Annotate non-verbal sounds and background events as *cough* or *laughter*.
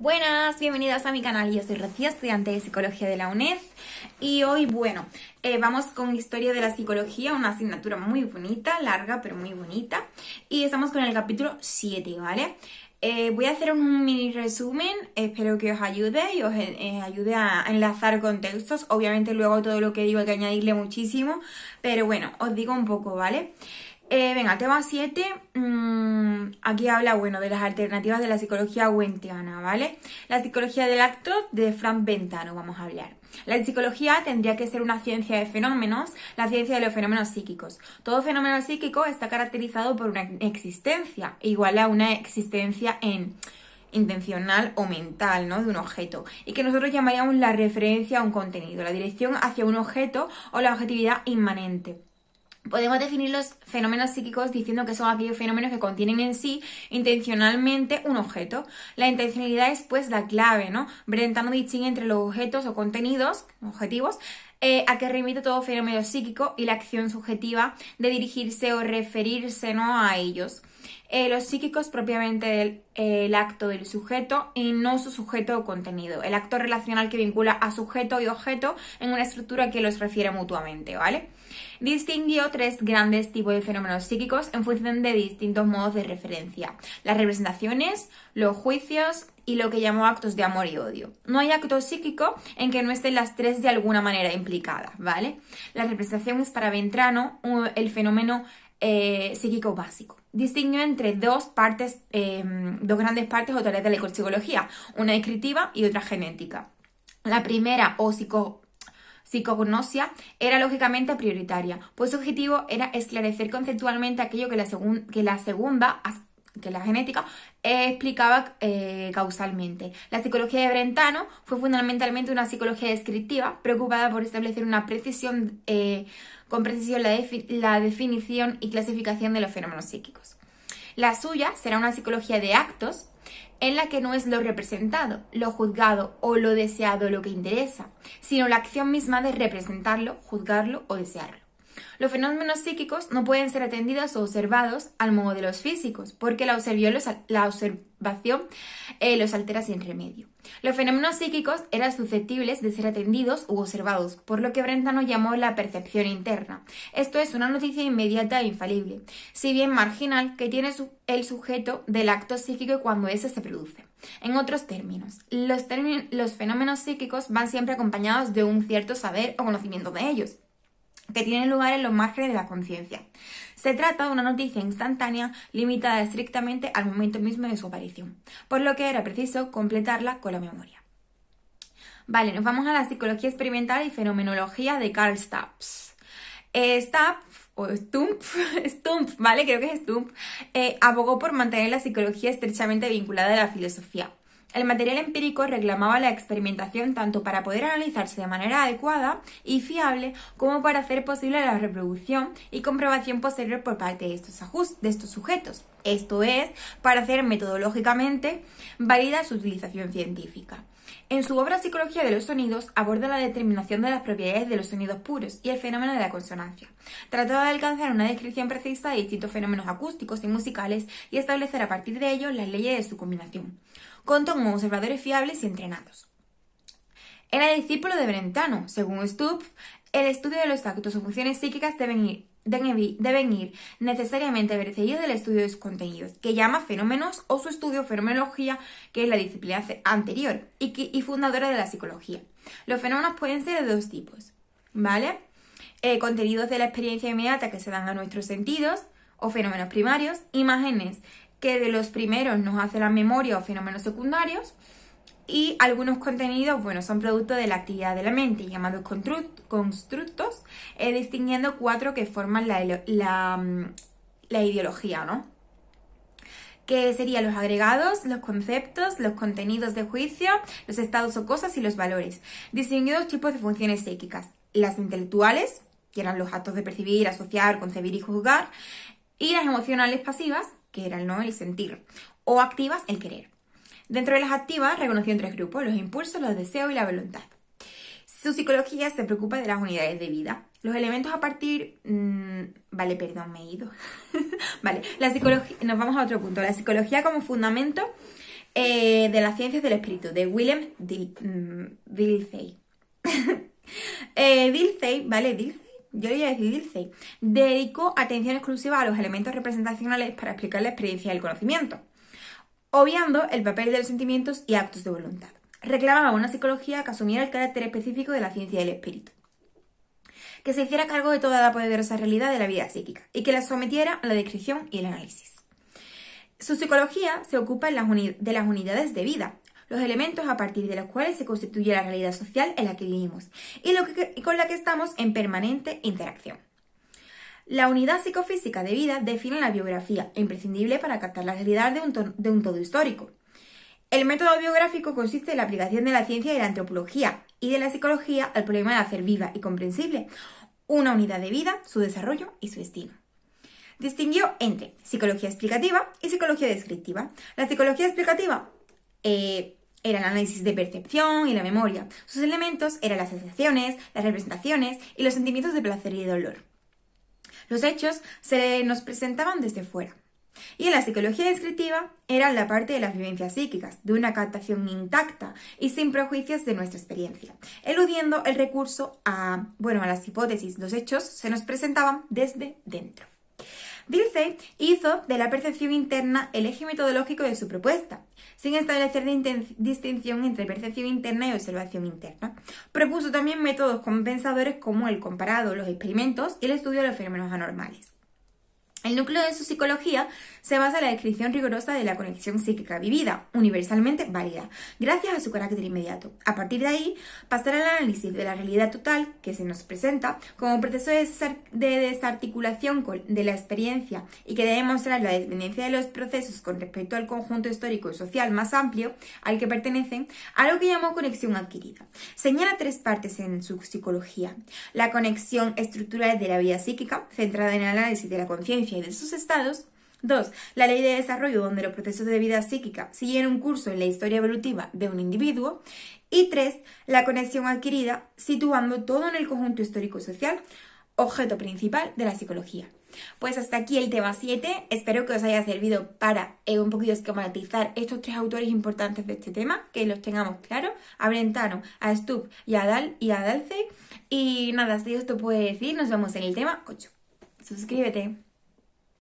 Buenas, bienvenidas a mi canal. Yo soy Rocío, estudiante de Psicología de la UNED. Y hoy, bueno, eh, vamos con Historia de la Psicología, una asignatura muy bonita, larga, pero muy bonita. Y estamos con el capítulo 7, ¿vale? Eh, voy a hacer un mini resumen, espero que os ayude y os eh, ayude a enlazar contextos. Obviamente luego todo lo que digo hay que añadirle muchísimo, pero bueno, os digo un poco, ¿vale? vale eh, venga, tema 7. Mm, aquí habla, bueno, de las alternativas de la psicología huentiana, ¿vale? La psicología del acto de Frank Bentano, vamos a hablar. La psicología tendría que ser una ciencia de fenómenos, la ciencia de los fenómenos psíquicos. Todo fenómeno psíquico está caracterizado por una existencia, igual a una existencia en intencional o mental, ¿no? De un objeto, y que nosotros llamaríamos la referencia a un contenido, la dirección hacia un objeto o la objetividad inmanente. Podemos definir los fenómenos psíquicos diciendo que son aquellos fenómenos que contienen en sí intencionalmente un objeto. La intencionalidad es pues la clave, ¿no? Brentano distingue entre los objetos o contenidos, objetivos, eh, a que remite todo fenómeno psíquico y la acción subjetiva de dirigirse o referirse, ¿no? A ellos. Eh, los psíquicos propiamente el, acto del sujeto y no su sujeto o contenido, el acto relacional que vincula a sujeto y objeto en una estructura que los refiere mutuamente, ¿vale? Distinguió tres grandes tipos de fenómenos psíquicos en función de distintos modos de referencia, las representaciones, los juicios y lo que llamó actos de amor y odio. No hay acto psíquico en que no estén las tres de alguna manera implicadas, ¿vale? La representación es para Ventrano el fenómeno eh, psíquico básico. Distinguió entre dos partes, eh, dos grandes partes o tareas de la psicología, una descriptiva y otra genética. La primera, o psico, psicognosia, era lógicamente prioritaria, pues su objetivo era esclarecer conceptualmente aquello que la, segunda que la genética eh, explicaba causalmente. La psicología de Brentano fue fundamentalmente una psicología descriptiva, preocupada por establecer una precisión con precisión la, la definición y clasificación de los fenómenos psíquicos. La suya será una psicología de actos en la que no es lo representado, lo juzgado o lo deseado lo que interesa, sino la acción misma de representarlo, juzgarlo o desearlo. Los fenómenos psíquicos no pueden ser atendidos o observados al modo de los físicos, porque la, observación eh, los altera sin remedio. Los fenómenos psíquicos eran susceptibles de ser atendidos u observados, por lo que Brentano llamó la percepción interna. Esto es una noticia inmediata e infalible, si bien marginal, que tiene el sujeto del acto psíquico cuando ese se produce. En otros términos, los fenómenos psíquicos van siempre acompañados de un cierto saber o conocimiento de ellos que tienen lugar en los márgenes de la conciencia. Se trata de una noticia instantánea limitada estrictamente al momento mismo de su aparición, por lo que era preciso completarla con la memoria. Vale, nos vamos a la psicología experimental y fenomenología de Carl Stapps. Eh, Stapp o Stumpf, *laughs* Stumpf, ¿vale? Creo que es Stumpf, eh, abogó por mantener la psicología estrechamente vinculada a la filosofía. El material empírico reclamaba la experimentación tanto para poder analizarse de manera adecuada y fiable como para hacer posible la reproducción y comprobación posterior por parte de estos, de estos sujetos, esto es, para hacer metodológicamente válida su utilización científica. En su obra Psicología de los Sonidos aborda la determinación de las propiedades de los sonidos puros y el fenómeno de la consonancia. Trataba de alcanzar una descripción precisa de distintos fenómenos acústicos y musicales y establecer a partir de ellos las leyes de su combinación contó con observadores fiables y entrenados. Era discípulo de Brentano. Según Stubb, el estudio de los actos o funciones psíquicas deben ir, deben ir necesariamente precedidos del estudio de sus contenidos, que llama fenómenos o su estudio fenomenología, que es la disciplina anterior y, fundadora de la psicología. Los fenómenos pueden ser de dos tipos, ¿vale? Eh, contenidos de la experiencia inmediata que se dan a nuestros sentidos o fenómenos primarios, imágenes que de los primeros nos hace la memoria o fenómenos secundarios, y algunos contenidos, bueno, son producto de la actividad de la mente, llamados constructos, eh, distinguiendo cuatro que forman la, mm, la ideología, ¿no? que serían los agregados, los conceptos, los contenidos de juicio, los estados o cosas y los valores, dos tipos de funciones psíquicas, las intelectuales, que eran los actos de percibir, asociar, concebir y juzgar, y las emocionales pasivas, que era el ¿no? el sentir, o activas el querer. Dentro de las activas en tres grupos, los impulsos, los deseos y la voluntad. Su psicología se preocupa de las unidades de vida. Los elementos a partir... Mm, vale, perdón, me he ido. *laughs* vale, la psicología... Nos vamos a otro punto. La psicología como fundamento eh, de las ciencias del espíritu, de William Dil, mm, *laughs* eh, Dilthey. ¿vale? Dil yo diría dedicó atención exclusiva a los elementos representacionales para explicar la experiencia del conocimiento, obviando el papel de los sentimientos y actos de voluntad. Reclamaba una psicología que asumiera el carácter específico de la ciencia del espíritu, que se hiciera cargo de toda la poderosa realidad de la vida psíquica y que la sometiera a la descripción y el análisis. Su psicología se ocupa de las unidades de vida, los elementos a partir de los cuales se constituye la realidad social en la que vivimos y, con la que estamos en permanente interacción. La unidad psicofísica de vida define la biografía, imprescindible para captar la realidad de un, todo histórico. El método biográfico consiste en la aplicación de la ciencia y la antropología y de la psicología al problema de hacer viva y comprensible una unidad de vida, su desarrollo y su destino. Distinguió entre psicología explicativa y psicología descriptiva. La psicología explicativa eh, era el análisis de percepción y la memoria. Sus elementos eran las sensaciones, las representaciones y los sentimientos de placer y dolor. Los hechos se nos presentaban desde fuera. Y en la psicología descriptiva era la parte de las vivencias psíquicas, de una captación intacta y sin prejuicios de nuestra experiencia, eludiendo el recurso a, bueno, a las hipótesis. Los hechos se nos presentaban desde dentro. Dilce hizo de la percepción interna el eje metodológico de su propuesta, sin establecer distinción entre percepción interna y observación interna. Propuso también métodos compensadores como el comparado, los experimentos y el estudio de los fenómenos anormales. El núcleo de su psicología se basa en la descripción rigurosa de la conexión psíquica vivida, universalmente válida, gracias a su carácter inmediato. A partir de ahí, pasará al análisis de la realidad total que se nos presenta como proceso de desarticulación de la experiencia y que debe mostrar la dependencia de los procesos con respecto al conjunto histórico y social más amplio al que pertenecen, a lo que llamó conexión adquirida. Señala tres partes en su psicología. La conexión estructural de la vida psíquica, centrada en el análisis de la conciencia de sus estados. 2. La ley de desarrollo, donde los procesos de vida psíquica siguen un curso en la historia evolutiva de un individuo. Y 3. La conexión adquirida, situando todo en el conjunto histórico-social, objeto principal de la psicología. Pues hasta aquí el tema 7. Espero que os haya servido para eh, un poquito esquematizar estos tres autores importantes de este tema, que los tengamos claro a Brentano, a Stubb y a Dal y a Dalce. Y nada, si esto puede decir, nos vemos en el tema 8. Suscríbete.